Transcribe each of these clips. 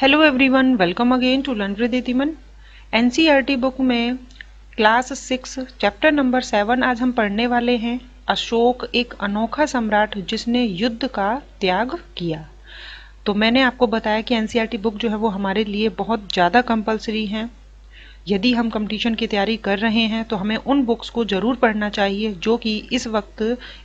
hello everyone welcome again to learn with दिमन N book में class six chapter number seven आज हम पढ़ने वाले हैं अशोक एक अनोखा सम्राट जिसने युद्ध का त्याग किया तो मैंने आपको बताया कि एन बुक e जो है वो हमारे लिए बहुत ज़्यादा कंपलसरी हैं यदि हम कंपटीशन की तैयारी कर रहे हैं तो हमें उन बुक्स को ज़रूर पढ़ना चाहिए जो कि इस वक्त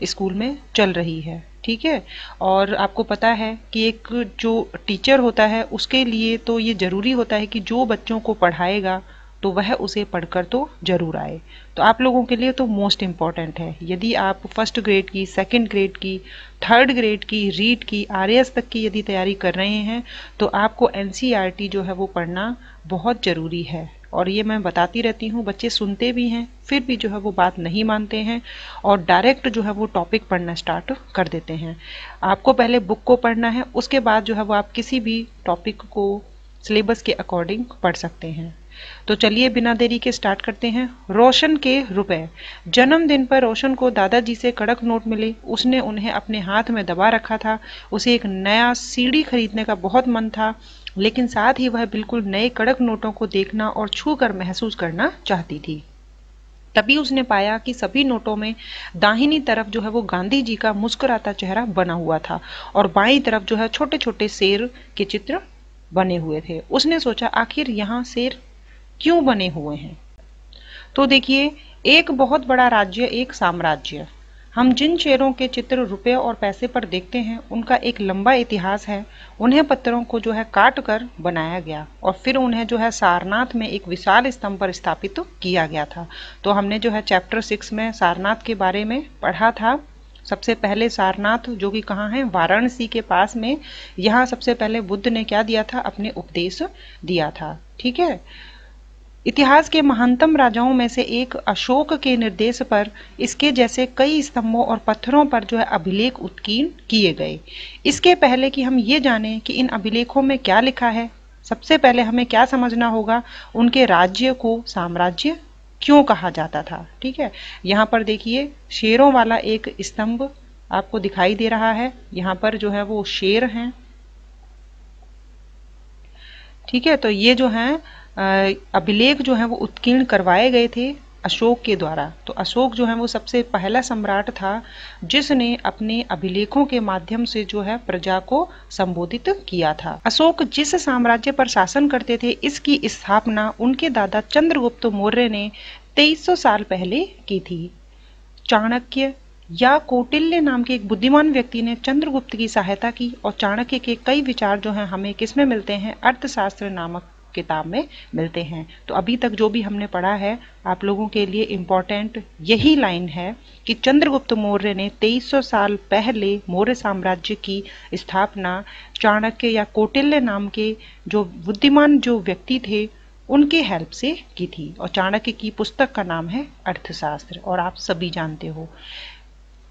स्कूल में चल रही है ठीक है और आपको पता है कि एक जो टीचर होता है उसके लिए तो ये ज़रूरी होता है कि जो बच्चों को पढ़ाएगा तो वह उसे पढ़कर तो ज़रूर आए तो आप लोगों के लिए तो मोस्ट इम्पॉर्टेंट है यदि आप फर्स्ट ग्रेड की सेकंड ग्रेड की थर्ड ग्रेड की रीट की आर तक की यदि तैयारी कर रहे हैं तो आपको एन e जो है वो पढ़ना बहुत ज़रूरी है और ये मैं बताती रहती हूँ बच्चे सुनते भी हैं फिर भी जो है वो बात नहीं मानते हैं और डायरेक्ट जो है वो टॉपिक पढ़ना स्टार्ट कर देते हैं आपको पहले बुक को पढ़ना है उसके बाद जो है वो आप किसी भी टॉपिक को सिलेबस के अकॉर्डिंग पढ़ सकते हैं तो चलिए बिना देरी के स्टार्ट करते हैं रोशन के रुपए जन्मदिन पर रोशन को दादाजी से कड़क नोट मिले उसने उन्हें अपने हाथ में दबा रखा था उसे एक नया सीढ़ी खरीदने का बहुत मन था लेकिन साथ ही वह बिल्कुल नए कड़क नोटों को देखना और छू कर महसूस करना चाहती थी तभी उसने पाया कि सभी नोटों में दाहिनी तरफ जो है वो गांधी जी का मुस्कुराता चेहरा बना हुआ था और बाई तरफ जो है छोटे छोटे शेर के चित्र बने हुए थे उसने सोचा आखिर यहाँ शेर क्यों बने हुए हैं तो देखिए एक बहुत बड़ा राज्य एक साम्राज्य हम जिन शेरों के चित्र रुपये और पैसे पर देखते हैं उनका एक लंबा इतिहास है उन्हें पत्थरों को जो है काट कर बनाया गया और फिर उन्हें जो है सारनाथ में एक विशाल स्तंभ पर स्थापित तो किया गया था तो हमने जो है चैप्टर सिक्स में सारनाथ के बारे में पढ़ा था सबसे पहले सारनाथ जो कि कहाँ है वाराणसी के पास में यहाँ सबसे पहले बुद्ध ने क्या दिया था अपने उपदेश दिया था ठीक है इतिहास के महानतम राजाओं में से एक अशोक के निर्देश पर इसके जैसे कई स्तंभों और पत्थरों पर जो है अभिलेख उत्कीर्ण किए गए इसके पहले कि हम ये जानें कि इन अभिलेखों में क्या लिखा है सबसे पहले हमें क्या समझना होगा उनके राज्य को साम्राज्य क्यों कहा जाता था ठीक है यहाँ पर देखिए शेरों वाला एक स्तंभ आपको दिखाई दे रहा है यहाँ पर जो है वो शेर हैं ठीक है तो ये जो हैं अभिलेख जो है वो उत्कीर्ण करवाए गए थे अशोक के द्वारा तो अशोक जो है वो सबसे पहला सम्राट था जिसने अपने अभिलेखों के माध्यम से जो है प्रजा को संबोधित किया था अशोक जिस साम्राज्य पर शासन करते थे इसकी स्थापना उनके दादा चंद्रगुप्त मौर्य ने 2300 साल पहले की थी चाणक्य या कौटिल्य नाम के एक बुद्धिमान व्यक्ति ने चंद्रगुप्त की सहायता की और चाणक्य के कई विचार जो है हमें किसमें मिलते हैं अर्थशास्त्र नामक किताब में मिलते हैं तो अभी तक जो भी हमने पढ़ा है आप लोगों के लिए इम्पॉर्टेंट यही लाइन है कि चंद्रगुप्त मौर्य ने 2300 साल पहले मौर्य साम्राज्य की स्थापना चाणक्य या कोटिल्य नाम के जो बुद्धिमान जो व्यक्ति थे उनके हेल्प से की थी और चाणक्य की पुस्तक का नाम है अर्थशास्त्र और आप सभी जानते हो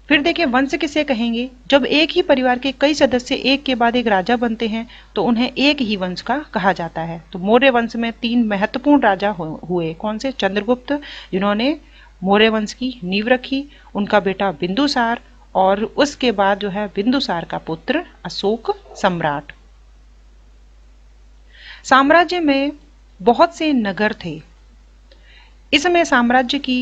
फिर देखिए वंश किसे कहेंगे जब एक ही परिवार के कई सदस्य एक के बाद एक राजा बनते हैं तो उन्हें एक ही वंश का कहा जाता है तो मौर्य वंश में तीन महत्वपूर्ण राजा हुए कौन से चंद्रगुप्त जिन्होंने मौर्य वंश की नींव रखी उनका बेटा बिंदुसार और उसके बाद जो है बिंदुसार का पुत्र अशोक सम्राट साम्राज्य में बहुत से नगर थे इसमें साम्राज्य की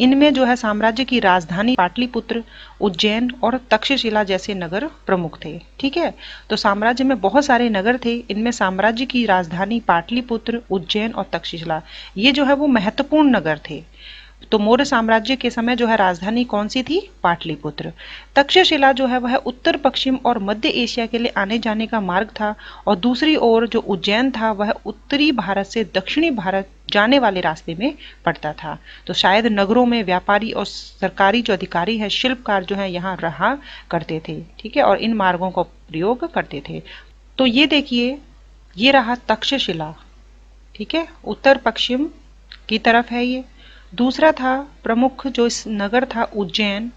इनमें जो है साम्राज्य की राजधानी पाटलिपुत्र उज्जैन और तक्षशिला जैसे नगर प्रमुख थे ठीक है तो साम्राज्य में बहुत सारे नगर थे इनमें साम्राज्य की राजधानी पाटलिपुत्र उज्जैन और तक्षशिला ये जो है वो महत्वपूर्ण नगर थे तो मौर्य साम्राज्य के समय जो है राजधानी कौन सी थी पाटलिपुत्र तक्षशिला जो है वह उत्तर पश्चिम और मध्य एशिया के लिए आने जाने का मार्ग था और दूसरी ओर जो उज्जैन था वह उत्तरी भारत से दक्षिणी भारत जाने वाले रास्ते में पड़ता था तो शायद नगरों में व्यापारी और सरकारी जो अधिकारी है शिल्पकार जो है यहाँ रहा करते थे ठीक है और इन मार्गों का प्रयोग करते थे तो ये देखिए ये रहा तक्षशिला ठीक है उत्तर पश्चिम की तरफ है ये दूसरा था प्रमुख जो इस नगर था उज्जैन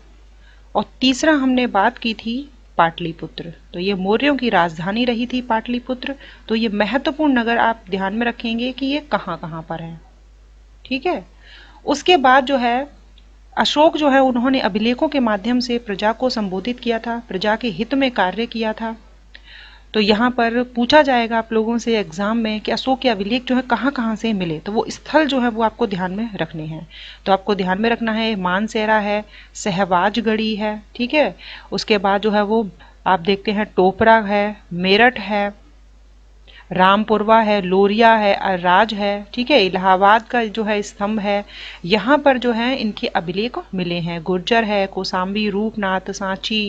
और तीसरा हमने बात की थी पाटलिपुत्र तो ये मौर्यों की राजधानी रही थी पाटलिपुत्र तो ये महत्वपूर्ण नगर आप ध्यान में रखेंगे कि ये कहाँ कहाँ पर है ठीक है उसके बाद जो है अशोक जो है उन्होंने अभिलेखों के माध्यम से प्रजा को संबोधित किया था प्रजा के हित में कार्य किया था तो यहाँ पर पूछा जाएगा आप लोगों से एग्ज़ाम में कि अशोक के अभिलेख जो है कहाँ कहाँ से मिले तो वो स्थल जो है वो आपको ध्यान में रखने हैं तो आपको ध्यान में रखना है मानसेरा है सहवाजगढ़ी है ठीक है उसके बाद जो है वो आप देखते हैं टोपरा है मेरठ है रामपुरवा है लोरिया है अराज है ठीक है इलाहाबाद का जो है स्तंभ है यहाँ पर जो है इनके अभिलेख मिले हैं गुर्जर है कोसाम्बी रूपनाथ सांची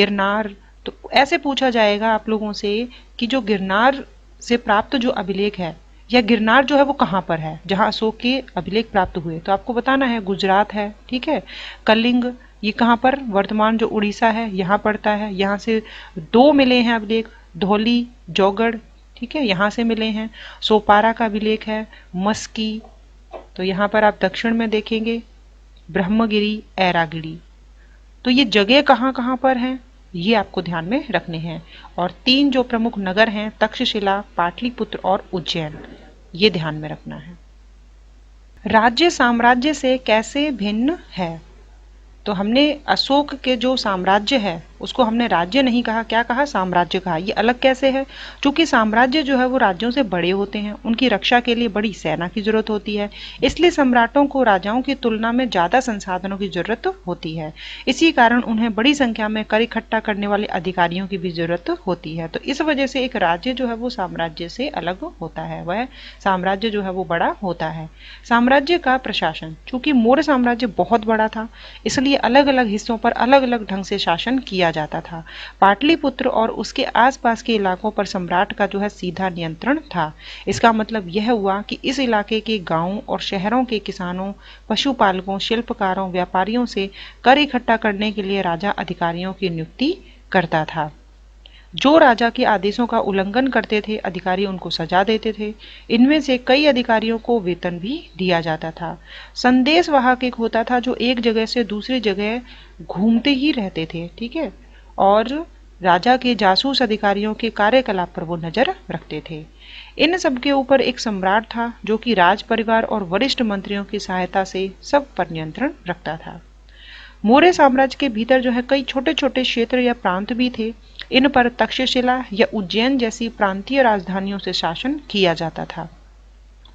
गिरनार तो ऐसे पूछा जाएगा आप लोगों से कि जो गिरनार से प्राप्त जो अभिलेख है या गिरनार जो है वो कहाँ पर है जहाँ अशोक के अभिलेख प्राप्त हुए तो आपको बताना है गुजरात है ठीक है कलिंग ये कहाँ पर वर्तमान जो उड़ीसा है यहाँ पड़ता है यहाँ से दो मिले हैं अभिलेख धोली जौगढ़ ठीक है यहाँ से मिले हैं सोपारा का अभिलेख है मस्की तो यहाँ पर आप दक्षिण में देखेंगे ब्रह्मगिरी ऐरागिरी तो ये जगह कहाँ कहाँ पर हैं ये आपको ध्यान में रखने हैं और तीन जो प्रमुख नगर हैं तक्षशिला पाटलिपुत्र और उज्जैन ये ध्यान में रखना है राज्य साम्राज्य से कैसे भिन्न है तो हमने अशोक के जो साम्राज्य है उसको हमने राज्य नहीं कहा क्या कहा साम्राज्य कहा ये अलग कैसे है चूंकि साम्राज्य जो है वो राज्यों से बड़े होते हैं उनकी रक्षा के लिए बड़ी सेना की जरूरत होती है इसलिए सम्राटों को राजाओं की तुलना में ज़्यादा संसाधनों की जरूरत तो होती है इसी कारण उन्हें बड़ी संख्या में कर इकट्ठा करने वाले अधिकारियों की भी जरूरत तो होती है तो इस वजह से एक राज्य जो है वो साम्राज्य से अलग होता है वह साम्राज्य जो है वो बड़ा होता है साम्राज्य का प्रशासन चूंकि मौर्य साम्राज्य बहुत बड़ा था इसलिए अलग अलग हिस्सों पर अलग अलग ढंग से शासन किया किया जाता था पाटलिपुत्र और उसके आसपास के इलाकों पर सम्राट का जो है सीधा नियंत्रण था इसका मतलब यह हुआ कि इस इलाके के गांवों और शहरों के किसानों पशुपालकों शिल्पकारों व्यापारियों से कर इकट्ठा करने के लिए राजा अधिकारियों की नियुक्ति करता था जो राजा के आदेशों का उल्लंघन करते थे अधिकारी उनको सजा देते थे इनमें से कई अधिकारियों को वेतन भी दिया जाता था संदेश संदेशवाहक एक होता था जो एक जगह से दूसरी जगह घूमते ही रहते थे ठीक है और राजा के जासूस अधिकारियों के कार्यकलाप पर वो नजर रखते थे इन सबके ऊपर एक सम्राट था जो कि राज परिवार और वरिष्ठ मंत्रियों की सहायता से सब पर नियंत्रण रखता था मौर्य साम्राज्य के भीतर जो है कई छोटे छोटे क्षेत्र या प्रांत भी थे इन पर तक्षशिला या उज्जैन जैसी प्रांतीय राजधानियों से शासन किया जाता था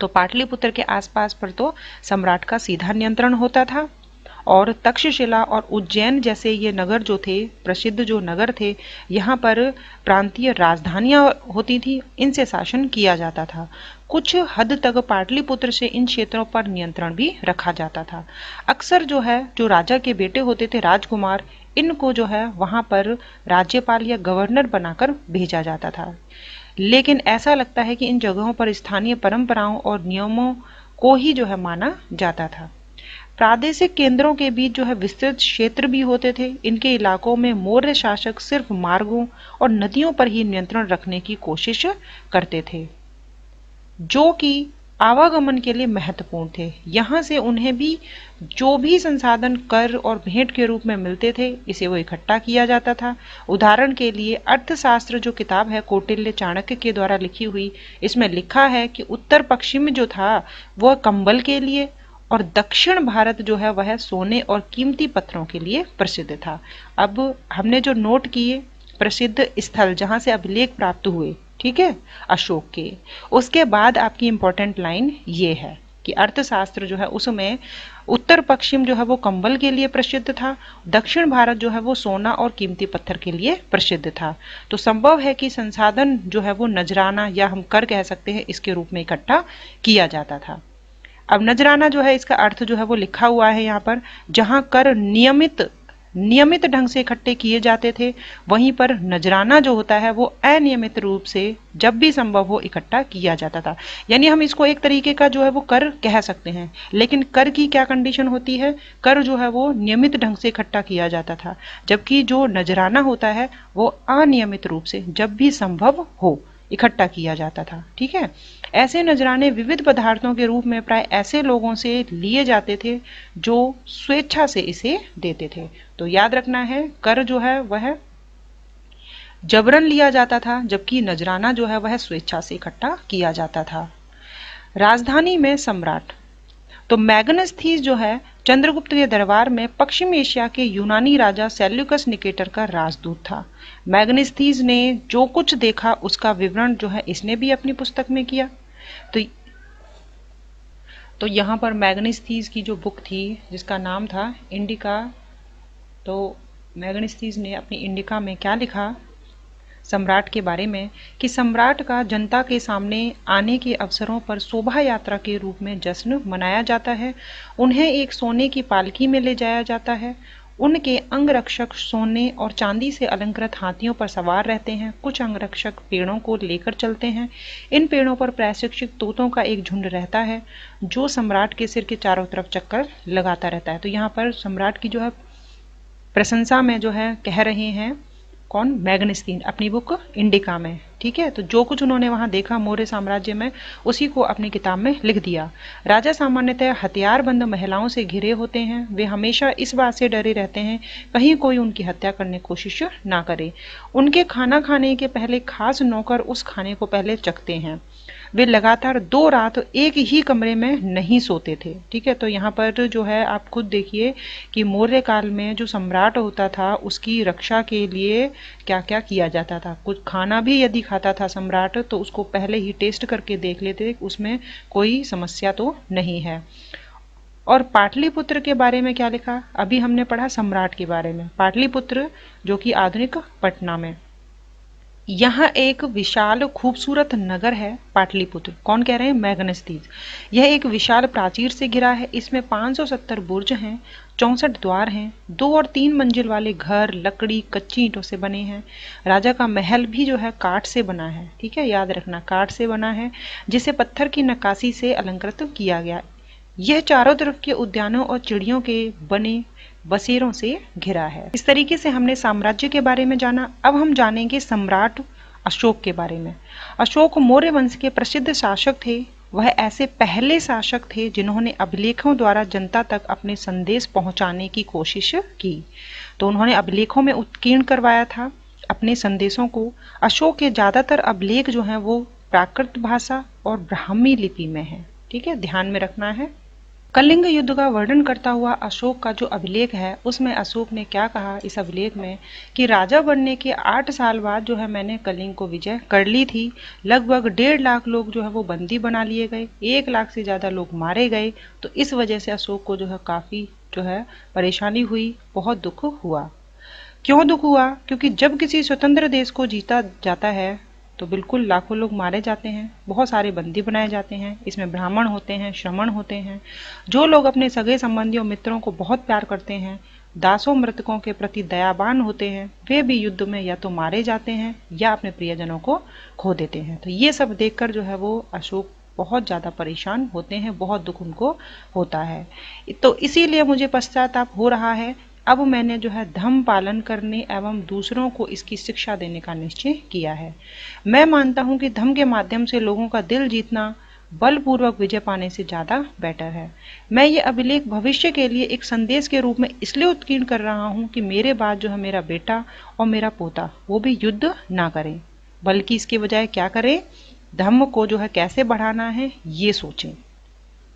तो पाटलिपुत्र के आसपास पर तो सम्राट का सीधा नियंत्रण होता था और तक्षशिला और उज्जैन जैसे ये नगर जो थे प्रसिद्ध जो नगर थे यहाँ पर प्रांतीय राजधानियाँ होती थी इनसे शासन किया जाता था कुछ हद तक पाटलिपुत्र से इन क्षेत्रों पर नियंत्रण भी रखा जाता था अक्सर जो है जो राजा के बेटे होते थे राजकुमार इनको जो है वहां पर राज्यपाल या गवर्नर बनाकर भेजा जाता था लेकिन ऐसा लगता है कि इन जगहों पर स्थानीय परंपराओं और नियमों को ही जो है माना जाता था प्रादेशिक केंद्रों के बीच जो है विस्तृत क्षेत्र भी होते थे इनके इलाकों में मौर्य शासक सिर्फ मार्गों और नदियों पर ही नियंत्रण रखने की कोशिश करते थे जो कि आवागमन के लिए महत्वपूर्ण थे यहाँ से उन्हें भी जो भी संसाधन कर और भेंट के रूप में मिलते थे इसे वो इकट्ठा किया जाता था उदाहरण के लिए अर्थशास्त्र जो किताब है कौटिल्य चाणक्य के द्वारा लिखी हुई इसमें लिखा है कि उत्तर पश्चिम जो था वह कंबल के लिए और दक्षिण भारत जो है वह सोने और कीमती पत्थरों के लिए प्रसिद्ध था अब हमने जो नोट किए प्रसिद्ध स्थल जहाँ से अभिलेख प्राप्त हुए ठीक है अशोक के उसके बाद आपकी इंपॉर्टेंट लाइन ये है कि अर्थशास्त्र जो है उसमें उत्तर पश्चिम जो है वो कंबल के लिए प्रसिद्ध था दक्षिण भारत जो है वो सोना और कीमती पत्थर के लिए प्रसिद्ध था तो संभव है कि संसाधन जो है वो नजराना या हम कर कह सकते हैं इसके रूप में इकट्ठा किया जाता था अब नजराना जो है इसका अर्थ जो है वो लिखा हुआ है यहाँ पर जहाँ कर नियमित नियमित ढंग से इकट्ठे किए जाते थे वहीं पर नजराना जो होता है वो अनियमित रूप से जब भी संभव हो इकट्ठा किया जाता था यानी हम इसको एक तरीके का जो है वो कर कह सकते हैं लेकिन कर की क्या कंडीशन होती है कर जो है वो नियमित ढंग से इकट्ठा किया जाता था जबकि जो नजराना होता है वो अनियमित रूप से जब भी संभव हो इकट्ठा किया जाता था ठीक है ऐसे नजराने विविध पदार्थों के रूप में प्राय ऐसे लोगों से लिए जाते थे जो स्वेच्छा से इसे देते थे तो याद रखना है कर जो है वह जबरन लिया जाता था जबकि नजराना जो है वह स्वेच्छा से इकट्ठा किया जाता था राजधानी में सम्राट तो मैगनस थीज जो है चंद्रगुप्त के दरबार में पश्चिम एशिया के यूनानी राजा सेल्युकस निकेटर का राजदूत था मैग्निस्थीज ने जो कुछ देखा उसका विवरण जो है इसने भी अपनी पुस्तक में किया तो तो यहाँ पर मैग्नेस्थीज की जो बुक थी जिसका नाम था इंडिका तो मैग्नेस्थीज ने अपनी इंडिका में क्या लिखा सम्राट के बारे में कि सम्राट का जनता के सामने आने के अवसरों पर शोभा यात्रा के रूप में जश्न मनाया जाता है उन्हें एक सोने की पालकी में ले जाया जाता है उनके अंगरक्षक सोने और चांदी से अलंकृत हाथियों पर सवार रहते हैं कुछ अंगरक्षक पेड़ों को लेकर चलते हैं इन पेड़ों पर प्रशिक्षित तोतों का एक झुंड रहता है जो सम्राट के सिर के चारों तरफ चक्कर लगाता रहता है तो यहाँ पर सम्राट की जो है प्रशंसा में जो है कह रहे हैं कौन मैग्नस्तीन अपनी बुक इंडिका में ठीक है तो जो कुछ उन्होंने वहाँ देखा मौर्य साम्राज्य में उसी को अपनी किताब में लिख दिया राजा सामान्यतः हथियारबंद महिलाओं से घिरे होते हैं वे हमेशा इस बात से डरे रहते हैं कहीं कोई उनकी हत्या करने की कोशिश ना करे उनके खाना खाने के पहले खास नौकर उस खाने को पहले चखते हैं वे लगातार दो रात एक ही कमरे में नहीं सोते थे ठीक है तो यहाँ पर जो है आप खुद देखिए कि मौर्य काल में जो सम्राट होता था उसकी रक्षा के लिए क्या क्या किया जाता था कुछ खाना भी यदि खाता था सम्राट तो उसको पहले ही टेस्ट करके देख लेते उसमें कोई समस्या तो नहीं है और पाटलिपुत्र के बारे में क्या लिखा अभी हमने पढ़ा सम्राट के बारे में पाटलिपुत्र जो कि आधुनिक पटना में यहाँ एक विशाल खूबसूरत नगर है पाटलिपुत्र कौन कह रहे हैं मैगनस्तीज यह एक विशाल प्राचीर से घिरा है इसमें 570 बुर्ज हैं चौंसठ द्वार हैं दो और तीन मंजिल वाले घर लकड़ी कच्ची ईंटों से बने हैं राजा का महल भी जो है काठ से बना है ठीक है याद रखना काठ से बना है जिसे पत्थर की नक्काशी से अलंकृत किया गया यह चारों तरफ के उद्यानों और चिड़ियों के बने बसेरों से घिरा है इस तरीके से हमने साम्राज्य के बारे में जाना अब हम जानेंगे सम्राट अशोक के बारे में अशोक मौर्य वंश के प्रसिद्ध शासक थे वह ऐसे पहले शासक थे जिन्होंने अभिलेखों द्वारा जनता तक अपने संदेश पहुंचाने की कोशिश की तो उन्होंने अभिलेखों में उत्कीर्ण करवाया था अपने संदेशों को अशोक के ज़्यादातर अभिलेख जो हैं वो प्राकृत भाषा और ब्राह्मी लिपि में हैं ठीक है ध्यान में रखना है कलिंग युद्ध का वर्णन करता हुआ अशोक का जो अभिलेख है उसमें अशोक ने क्या कहा इस अभिलेख में कि राजा बनने के आठ साल बाद जो है मैंने कलिंग को विजय कर ली थी लगभग डेढ़ लाख लोग जो है वो बंदी बना लिए गए एक लाख से ज़्यादा लोग मारे गए तो इस वजह से अशोक को जो है काफ़ी जो है परेशानी हुई बहुत दुख हुआ क्यों दुख हुआ क्योंकि जब किसी स्वतंत्र देश को जीता जाता है तो बिल्कुल लाखों लोग मारे जाते हैं बहुत सारे बंदी बनाए जाते हैं इसमें ब्राह्मण होते हैं श्रमण होते हैं जो लोग अपने सगे संबंधियों मित्रों को बहुत प्यार करते हैं दासों मृतकों के प्रति दयाबान होते हैं वे भी युद्ध में या तो मारे जाते हैं या अपने प्रियजनों को खो देते हैं तो ये सब देखकर जो है वो अशोक बहुत ज़्यादा परेशान होते हैं बहुत दुख उनको होता है तो इसीलिए मुझे पश्चाताप हो रहा है अब मैंने जो है धम पालन करने एवं दूसरों को इसकी शिक्षा देने का निश्चय किया है मैं मानता हूँ कि धम्म के माध्यम से लोगों का दिल जीतना बलपूर्वक विजय पाने से ज़्यादा बेटर है मैं ये अभिलेख भविष्य के लिए एक संदेश के रूप में इसलिए उत्कीर्ण कर रहा हूँ कि मेरे बाद जो है मेरा बेटा और मेरा पोता वो भी युद्ध ना करें बल्कि इसके बजाय क्या करें धम्म को जो है कैसे बढ़ाना है ये सोचें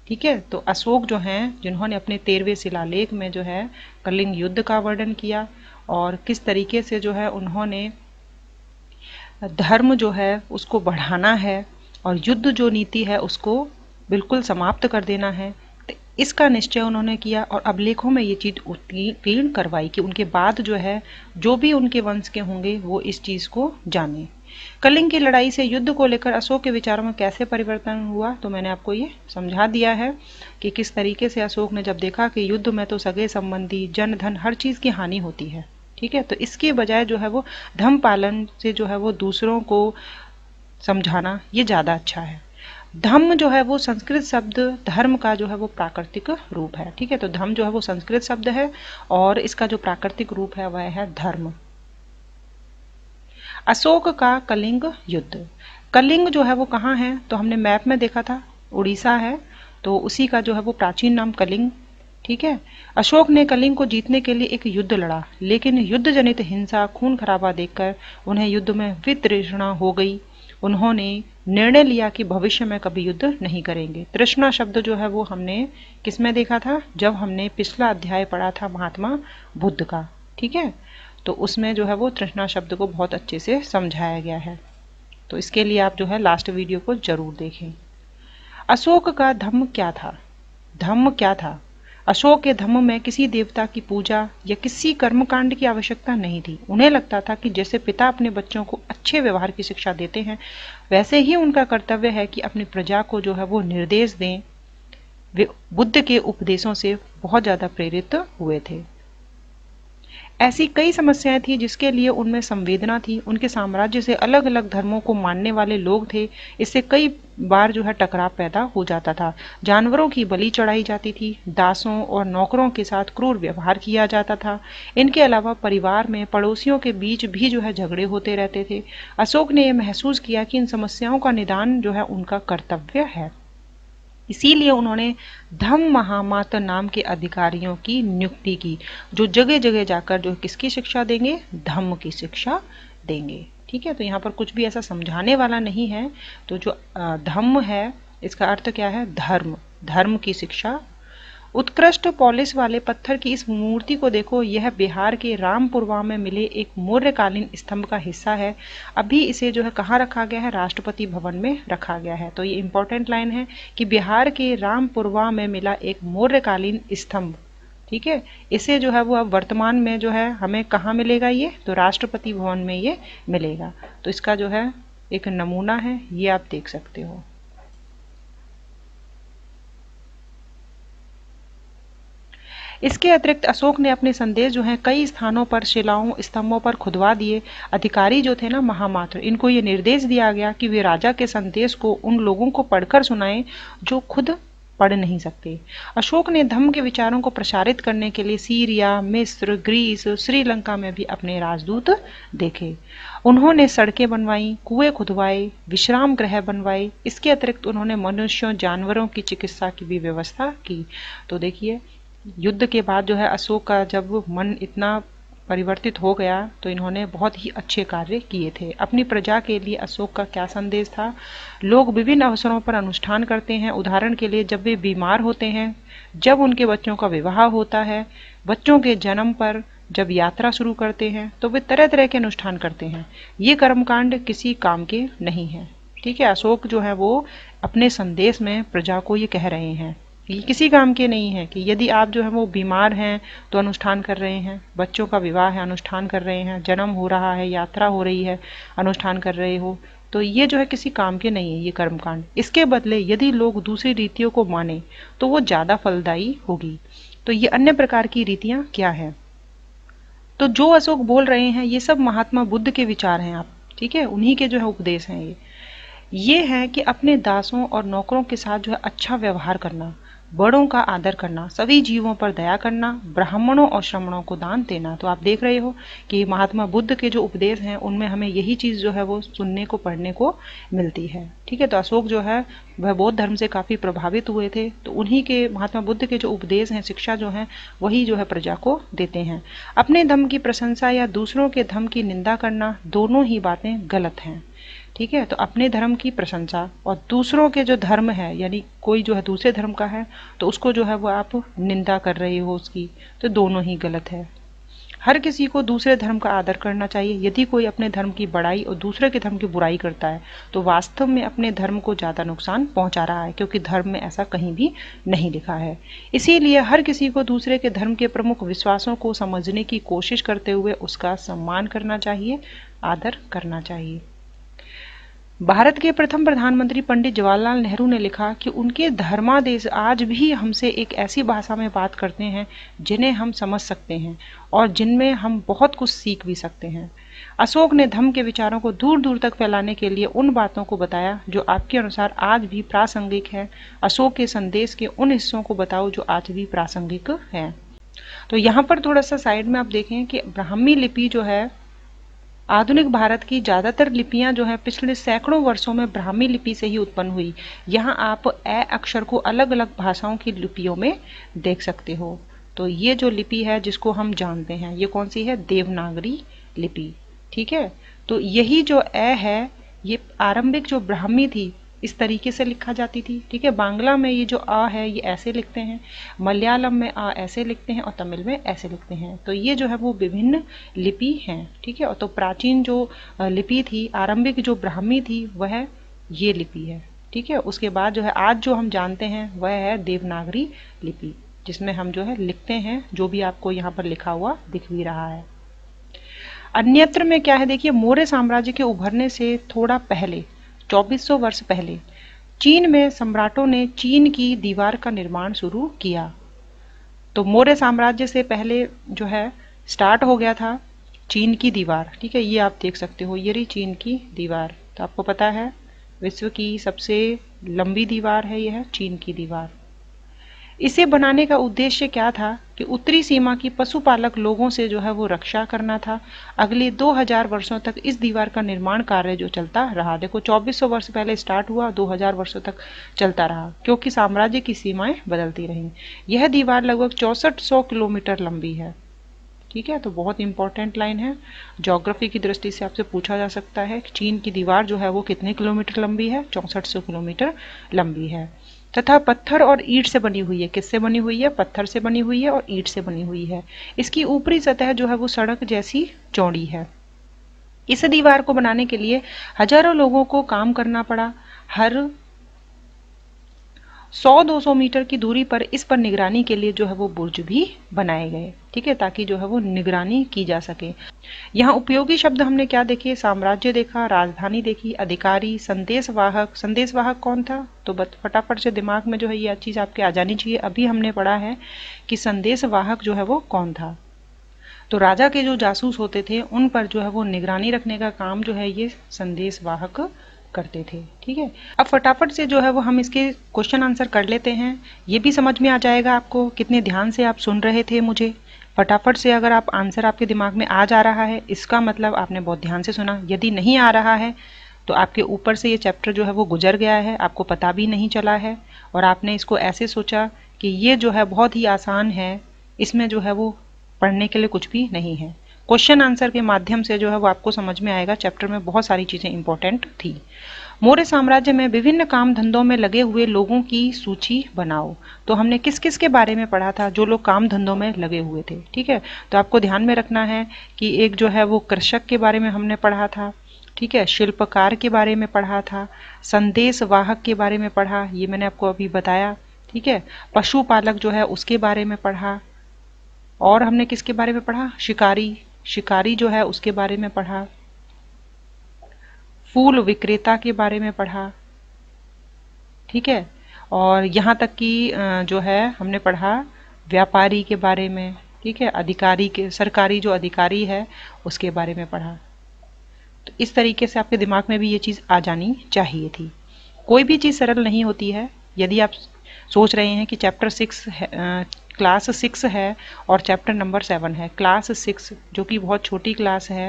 ठीक है तो अशोक जो हैं जिन्होंने अपने तेरहवें शिलालेख में जो है कलिंग युद्ध का वर्णन किया और किस तरीके से जो है उन्होंने धर्म जो है उसको बढ़ाना है और युद्ध जो नीति है उसको बिल्कुल समाप्त कर देना है तो इसका निश्चय उन्होंने किया और अभिलेखों में ये चीज़ उत्तीर्ण करवाई कि उनके बाद जो है जो भी उनके वंश के होंगे वो इस चीज़ को जाने कलिंग की लड़ाई से युद्ध को लेकर अशोक के विचारों में कैसे परिवर्तन हुआ तो मैंने आपको ये समझा दिया है कि किस तरीके से अशोक ने जब देखा कि युद्ध में तो सगे संबंधी जन धन हर चीज़ की हानि होती है ठीक है तो इसके बजाय जो है वो धर्म पालन से जो है वो दूसरों को समझाना ये ज़्यादा अच्छा है धम्म जो है वो संस्कृत शब्द धर्म का जो है वो प्राकृतिक रूप है ठीक है तो धम्म जो है वो संस्कृत शब्द है और इसका जो प्राकृतिक रूप है वह है धर्म अशोक का कलिंग युद्ध कलिंग जो है वो कहाँ है तो हमने मैप में देखा था उड़ीसा है तो उसी का जो है वो प्राचीन नाम कलिंग ठीक है अशोक ने कलिंग को जीतने के लिए एक युद्ध लड़ा लेकिन युद्ध जनित हिंसा खून खराबा देखकर उन्हें युद्ध में वित्रृषणा हो गई उन्होंने निर्णय लिया कि भविष्य में कभी युद्ध नहीं करेंगे तृष्णा शब्द जो है वो हमने किसमें देखा था जब हमने पिछला अध्याय पढ़ा था महात्मा बुद्ध का ठीक है तो उसमें जो है वो तृष्णा शब्द को बहुत अच्छे से समझाया गया है तो इसके लिए आप जो है लास्ट वीडियो को जरूर देखें अशोक का धम्म क्या था धम्म क्या था अशोक के धम्म में किसी देवता की पूजा या किसी कर्मकांड की आवश्यकता नहीं थी उन्हें लगता था कि जैसे पिता अपने बच्चों को अच्छे व्यवहार की शिक्षा देते हैं वैसे ही उनका कर्तव्य है कि अपनी प्रजा को जो है वो निर्देश दें वे बुद्ध के उपदेशों से बहुत ज़्यादा प्रेरित हुए थे ऐसी कई समस्याएं थी जिसके लिए उनमें संवेदना थी उनके साम्राज्य से अलग अलग धर्मों को मानने वाले लोग थे इससे कई बार जो है टकराव पैदा हो जाता था जानवरों की बलि चढ़ाई जाती थी दासों और नौकरों के साथ क्रूर व्यवहार किया जाता था इनके अलावा परिवार में पड़ोसियों के बीच भी जो है झगड़े होते रहते थे अशोक ने यह महसूस किया कि इन समस्याओं का निदान जो है उनका कर्तव्य है इसीलिए उन्होंने धम्म महामात नाम के अधिकारियों की नियुक्ति की जो जगह जगह जाकर जो किसकी शिक्षा देंगे धम्म की शिक्षा देंगे ठीक है तो यहाँ पर कुछ भी ऐसा समझाने वाला नहीं है तो जो धम्म है इसका अर्थ क्या है धर्म धर्म की शिक्षा उत्कृष्ट पॉलिश वाले पत्थर की इस मूर्ति को देखो यह बिहार के रामपुरवा में मिले एक मौर्यकालीन स्तंभ का हिस्सा है अभी इसे जो है कहाँ रखा गया है राष्ट्रपति भवन में रखा गया है तो ये इंपॉर्टेंट लाइन है कि बिहार के रामपुरवा में मिला एक मौर्यकालीन स्तंभ ठीक है इसे जो है वो अब वर्तमान में जो है हमें कहाँ मिलेगा ये तो राष्ट्रपति भवन में ये मिलेगा तो इसका जो है एक नमूना है ये आप देख सकते हो इसके अतिरिक्त अशोक ने अपने संदेश जो है कई स्थानों पर शिलाओं स्तंभों पर खुदवा दिए अधिकारी जो थे ना महामात्र इनको ये निर्देश दिया गया कि वे राजा के संदेश को उन लोगों को पढ़कर सुनाएं जो खुद पढ़ नहीं सकते अशोक ने धम्म के विचारों को प्रसारित करने के लिए सीरिया मिस्र ग्रीस श्रीलंका में भी अपने राजदूत देखे उन्होंने सड़कें बनवाई कुएं खुदवाए विश्राम ग्रह बनवाए इसके अतिरिक्त उन्होंने मनुष्यों जानवरों की चिकित्सा की भी व्यवस्था की तो देखिए युद्ध के बाद जो है अशोक का जब मन इतना परिवर्तित हो गया तो इन्होंने बहुत ही अच्छे कार्य किए थे अपनी प्रजा के लिए अशोक का क्या संदेश था लोग विभिन्न अवसरों पर अनुष्ठान करते हैं उदाहरण के लिए जब वे बीमार होते हैं जब उनके बच्चों का विवाह होता है बच्चों के जन्म पर जब यात्रा शुरू करते हैं तो वे तरह तरह के अनुष्ठान करते हैं ये कर्मकांड किसी काम के नहीं हैं ठीक है अशोक जो है वो अपने संदेश में प्रजा को ये कह रहे हैं ये किसी काम के नहीं है कि यदि आप जो है वो बीमार हैं तो अनुष्ठान कर रहे हैं बच्चों का विवाह है अनुष्ठान कर रहे हैं जन्म हो रहा है यात्रा हो रही है अनुष्ठान कर रहे हो तो ये जो है किसी काम के नहीं है ये कर्मकांड इसके बदले यदि लोग दूसरी रीतियों को माने तो वो ज़्यादा फलदायी होगी तो ये अन्य प्रकार की रीतियाँ क्या हैं तो जो अशोक बोल रहे हैं ये सब महात्मा बुद्ध के विचार हैं आप ठीक है उन्हीं के जो है उपदेश हैं ये ये है कि अपने दासों और नौकरों के साथ जो है अच्छा व्यवहार करना बड़ों का आदर करना सभी जीवों पर दया करना ब्राह्मणों और श्रमणों को दान देना तो आप देख रहे हो कि महात्मा बुद्ध के जो उपदेश हैं उनमें हमें यही चीज़ जो है वो सुनने को पढ़ने को मिलती है ठीक है तो अशोक जो है वह बौद्ध धर्म से काफ़ी प्रभावित हुए थे तो उन्हीं के महात्मा बुद्ध के जो उपदेश हैं शिक्षा जो है वही जो है प्रजा को देते हैं अपने धर्म की प्रशंसा या दूसरों के धर्म की निंदा करना दोनों ही बातें गलत हैं ठीक है तो अपने धर्म की प्रशंसा और दूसरों के जो धर्म है यानी कोई जो है दूसरे धर्म का है तो उसको जो है वो आप निंदा कर रहे हो उसकी तो दोनों ही गलत है हर किसी को दूसरे धर्म का आदर करना चाहिए यदि कोई अपने धर्म की बड़ाई और दूसरे के धर्म की बुराई करता है तो वास्तव में अपने धर्म को ज़्यादा नुकसान पहुंचा रहा है क्योंकि धर्म में ऐसा कहीं भी नहीं लिखा है इसीलिए हर किसी को दूसरे के धर्म के प्रमुख विश्वासों को समझने की कोशिश करते हुए उसका सम्मान करना चाहिए आदर करना चाहिए भारत के प्रथम प्रधानमंत्री पंडित जवाहरलाल नेहरू ने लिखा कि उनके धर्मादेश आज भी हमसे एक ऐसी भाषा में बात करते हैं जिन्हें हम समझ सकते हैं और जिनमें हम बहुत कुछ सीख भी सकते हैं अशोक ने धम्म के विचारों को दूर दूर तक फैलाने के लिए उन बातों को बताया जो आपके अनुसार आज भी प्रासंगिक है अशोक के संदेश के उन हिस्सों को बताओ जो आज भी प्रासंगिक है तो यहाँ पर थोड़ा सा साइड में आप देखें कि ब्राह्मी लिपि जो है आधुनिक भारत की ज़्यादातर लिपियाँ जो हैं पिछले सैकड़ों वर्षों में ब्राह्मी लिपि से ही उत्पन्न हुई यहाँ आप ए अक्षर को अलग अलग भाषाओं की लिपियों में देख सकते हो तो ये जो लिपि है जिसको हम जानते हैं ये कौन सी है देवनागरी लिपि ठीक है तो यही जो ए है ये आरंभिक जो ब्राह्मी थी इस तरीके से लिखा जाती थी ठीक है बांग्ला में ये जो आ है ये ऐसे लिखते हैं मलयालम में आ ऐसे लिखते हैं और तमिल में ऐसे लिखते हैं तो ये जो है वो विभिन्न लिपि हैं ठीक है और तो प्राचीन जो लिपि थी आरंभिक जो ब्राह्मी थी वह ये लिपि है ठीक है उसके बाद जो है आज जो हम जानते हैं वह है देवनागरी लिपि जिसमें हम जो है लिखते हैं जो भी आपको यहाँ पर लिखा हुआ दिख भी रहा है अन्यत्र में क्या है देखिए मौर्य साम्राज्य के उभरने से थोड़ा पहले 2400 वर्ष पहले चीन में सम्राटों ने चीन की दीवार का निर्माण शुरू किया तो मौर्य साम्राज्य से पहले जो है स्टार्ट हो गया था चीन की दीवार ठीक है ये आप देख सकते हो ये रही चीन की दीवार तो आपको पता है विश्व की सबसे लंबी दीवार है यह चीन की दीवार इसे बनाने का उद्देश्य क्या था कि उत्तरी सीमा की पशुपालक लोगों से जो है वो रक्षा करना था अगले 2000 वर्षों तक इस दीवार का निर्माण कार्य जो चलता रहा देखो 2400 वर्ष पहले स्टार्ट हुआ 2000 वर्षों तक चलता रहा क्योंकि साम्राज्य की सीमाएं बदलती रहीं यह दीवार लगभग चौंसठ किलोमीटर लंबी है ठीक है तो बहुत इंपॉर्टेंट लाइन है जोग्राफी की दृष्टि से आपसे पूछा जा सकता है चीन की दीवार जो है वो कितने किलोमीटर लंबी है चौंसठ किलोमीटर लंबी है तथा पत्थर और ईट से बनी हुई है किससे बनी हुई है पत्थर से बनी हुई है और ईट से बनी हुई है इसकी ऊपरी सतह जो है वो सड़क जैसी चौड़ी है इस दीवार को बनाने के लिए हजारों लोगों को काम करना पड़ा हर 100-200 मीटर की दूरी पर इस पर निगरानी के लिए जो है वो बुर्ज भी बनाए गए ठीक है ताकि जो है वो निगरानी की जा सके यहाँ उपयोगी शब्द हमने क्या देखे साम्राज्य देखा राजधानी देखी अधिकारी संदेशवाहक संदेशवाहक कौन था तो फटाफट से दिमाग में जो है ये चीज़ आपके आ जानी चाहिए अभी हमने पढ़ा है कि संदेशवाहक जो है वो कौन था तो राजा के जो जासूस होते थे उन पर जो है वो निगरानी रखने का काम जो है ये संदेशवाहक करते थे ठीक है अब फटाफट से जो है वो हम इसके क्वेश्चन आंसर कर लेते हैं ये भी समझ में आ जाएगा आपको कितने ध्यान से आप सुन रहे थे मुझे फटाफट से अगर आप आंसर आपके दिमाग में आ जा रहा है इसका मतलब आपने बहुत ध्यान से सुना यदि नहीं आ रहा है तो आपके ऊपर से ये चैप्टर जो है वो गुजर गया है आपको पता भी नहीं चला है और आपने इसको ऐसे सोचा कि ये जो है बहुत ही आसान है इसमें जो है वो पढ़ने के लिए कुछ भी नहीं है क्वेश्चन आंसर के माध्यम से जो है वो आपको समझ में आएगा चैप्टर में बहुत सारी चीज़ें इंपॉर्टेंट थी मौर्य साम्राज्य में विभिन्न काम धंधों में लगे हुए लोगों की सूची बनाओ तो हमने किस किस के बारे में पढ़ा था जो लोग काम धंधों में लगे हुए थे ठीक है तो आपको ध्यान में रखना है कि एक जो है वो कृषक के बारे में हमने पढ़ा था ठीक है शिल्पकार के बारे में पढ़ा था संदेश वाहक के बारे में पढ़ा ये मैंने आपको अभी बताया ठीक है पशुपालक जो है उसके बारे में पढ़ा और हमने किसके बारे में पढ़ा शिकारी शिकारी जो है उसके बारे में पढ़ा फूल विक्रेता के बारे में पढ़ा ठीक है और यहाँ तक कि जो है हमने पढ़ा व्यापारी के बारे में ठीक है अधिकारी के सरकारी जो अधिकारी है उसके बारे में पढ़ा तो इस तरीके से आपके दिमाग में भी ये चीज़ आ जानी चाहिए थी कोई भी चीज़ सरल नहीं होती है यदि आप सोच रहे हैं कि चैप्टर सिक्स क्लास सिक्स है और चैप्टर नंबर सेवन है क्लास सिक्स जो कि बहुत छोटी क्लास है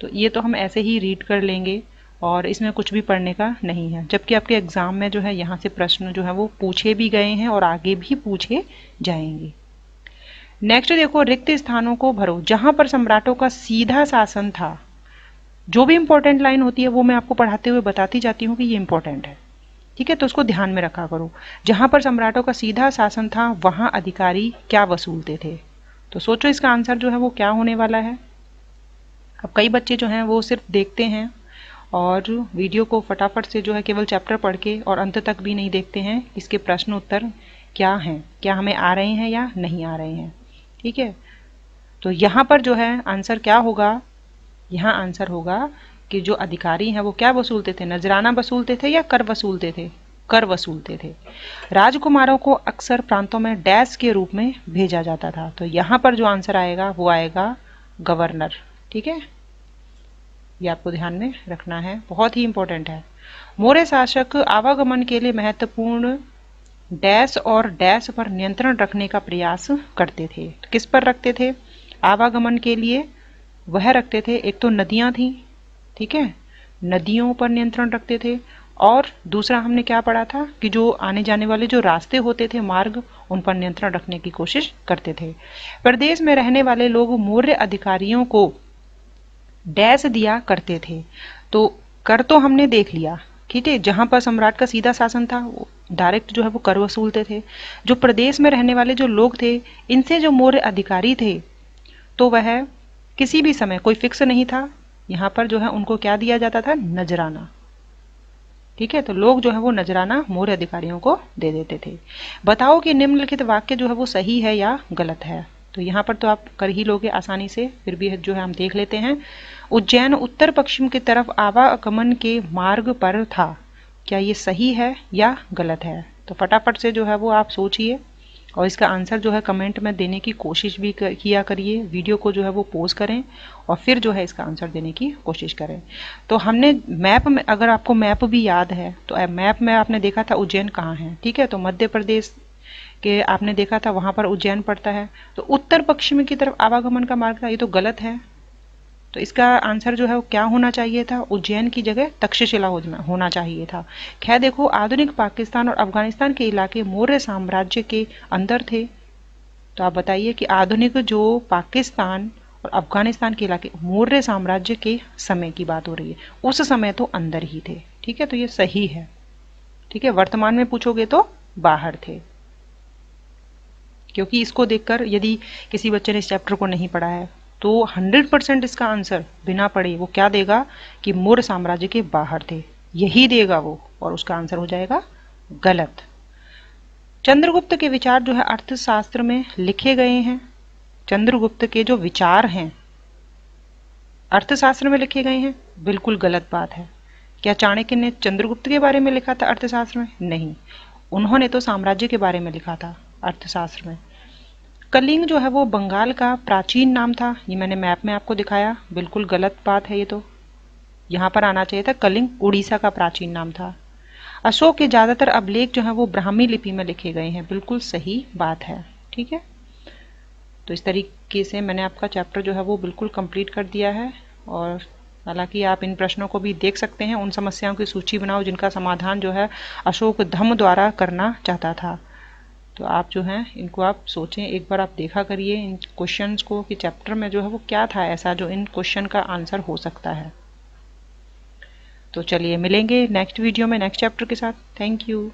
तो ये तो हम ऐसे ही रीड कर लेंगे और इसमें कुछ भी पढ़ने का नहीं है जबकि आपके एग्ज़ाम में जो है यहाँ से प्रश्न जो है वो पूछे भी गए हैं और आगे भी पूछे जाएंगे नेक्स्ट देखो रिक्त स्थानों को भरो जहाँ पर सम्राटों का सीधा शासन था जो भी इम्पोर्टेंट लाइन होती है वो मैं आपको पढ़ाते हुए बताती जाती हूँ कि ये इम्पोर्टेंट है ठीक है तो उसको ध्यान में रखा करो जहाँ पर सम्राटों का सीधा शासन था वहाँ अधिकारी क्या वसूलते थे तो सोचो इसका आंसर जो है वो क्या होने वाला है अब कई बच्चे जो हैं वो सिर्फ देखते हैं और वीडियो को फटाफट से जो है केवल चैप्टर पढ़ के और अंत तक भी नहीं देखते हैं इसके प्रश्न उत्तर क्या हैं क्या हमें आ रहे हैं या नहीं आ रहे हैं ठीक है तो यहाँ पर जो है आंसर क्या होगा यहाँ आंसर होगा कि जो अधिकारी हैं वो क्या वसूलते थे नजराना वसूलते थे या कर वसूलते थे कर वसूलते थे राजकुमारों को अक्सर प्रांतों में डैस के रूप में भेजा जाता था तो यहाँ पर जो आंसर आएगा वो आएगा गवर्नर ठीक है ये आपको ध्यान में रखना है बहुत ही इंपॉर्टेंट है मौर्य शासक आवागमन के लिए महत्वपूर्ण डैश और डैश पर नियंत्रण रखने का प्रयास करते थे किस पर रखते थे आवागमन के लिए वह रखते थे एक तो नदियाँ थीं ठीक है नदियों पर नियंत्रण रखते थे और दूसरा हमने क्या पढ़ा था कि जो आने जाने वाले जो रास्ते होते थे मार्ग उन पर नियंत्रण रखने की कोशिश करते थे प्रदेश में रहने वाले लोग मौर्य अधिकारियों को डैस दिया करते थे तो कर तो हमने देख लिया ठीक है जहाँ पर सम्राट का सीधा शासन था वो डायरेक्ट जो है वो कर वसूलते थे जो प्रदेश में रहने वाले जो लोग थे इनसे जो मौर्य अधिकारी थे तो वह किसी भी समय कोई फिक्स नहीं था यहाँ पर जो है उनको क्या दिया जाता था नजराना ठीक है तो लोग जो है वो नजराना मोर अधिकारियों को दे देते थे बताओ कि निम्नलिखित वाक्य जो है वो सही है या गलत है तो यहाँ पर तो आप कर ही लोगे आसानी से फिर भी जो है हम देख लेते हैं उज्जैन उत्तर पश्चिम की तरफ आवागमन के मार्ग पर था क्या ये सही है या गलत है तो फटाफट से जो है वो आप सोचिए और इसका आंसर जो है कमेंट में देने की कोशिश भी कर, किया करिए वीडियो को जो है वो पोज करें और फिर जो है इसका आंसर देने की कोशिश करें तो हमने मैप में अगर आपको मैप भी याद है तो मैप में आपने देखा था उज्जैन कहाँ है ठीक है तो मध्य प्रदेश के आपने देखा था वहाँ पर उज्जैन पड़ता है तो उत्तर पश्चिम की तरफ आवागमन का मार्ग था ये तो गलत है तो इसका आंसर जो है वो क्या होना चाहिए था उज्जैन की जगह तक्षशिला होना चाहिए था खैर देखो आधुनिक पाकिस्तान और अफगानिस्तान के इलाके मौर्य साम्राज्य के अंदर थे तो आप बताइए कि आधुनिक जो पाकिस्तान और अफगानिस्तान के इलाके मौर्य साम्राज्य के समय की बात हो रही है उस समय तो अंदर ही थे ठीक है तो ये सही है ठीक है वर्तमान में पूछोगे तो बाहर थे क्योंकि इसको देखकर यदि किसी बच्चे ने इस चैप्टर को नहीं पढ़ा है तो 100 परसेंट इसका आंसर बिना पढ़े वो क्या देगा कि मौर्य साम्राज्य के बाहर थे यही देगा वो और उसका आंसर हो जाएगा गलत चंद्रगुप्त के विचार जो है अर्थशास्त्र में लिखे गए हैं चंद्रगुप्त के जो विचार हैं अर्थशास्त्र में लिखे गए हैं बिल्कुल गलत बात है क्या चाणक्य ने चंद्रगुप्त के बारे में लिखा था अर्थशास्त्र में नहीं उन्होंने तो साम्राज्य के बारे में लिखा था अर्थशास्त्र में कलिंग जो है वो बंगाल का प्राचीन नाम था ये मैंने मैप में आपको दिखाया बिल्कुल गलत बात है ये तो यहाँ पर आना चाहिए था कलिंग उड़ीसा का प्राचीन नाम था अशोक के ज़्यादातर अभिलेख जो हैं वो ब्राह्मी लिपि में लिखे गए हैं बिल्कुल सही बात है ठीक है तो इस तरीके से मैंने आपका चैप्टर जो है वो बिल्कुल कंप्लीट कर दिया है और हालांकि आप इन प्रश्नों को भी देख सकते हैं उन समस्याओं की सूची बनाओ जिनका समाधान जो है अशोक धम द्वारा करना चाहता था तो आप जो हैं इनको आप सोचें एक बार आप देखा करिए इन क्वेश्चंस को कि चैप्टर में जो है वो क्या था ऐसा जो इन क्वेश्चन का आंसर हो सकता है तो चलिए मिलेंगे नेक्स्ट वीडियो में नेक्स्ट चैप्टर के साथ थैंक यू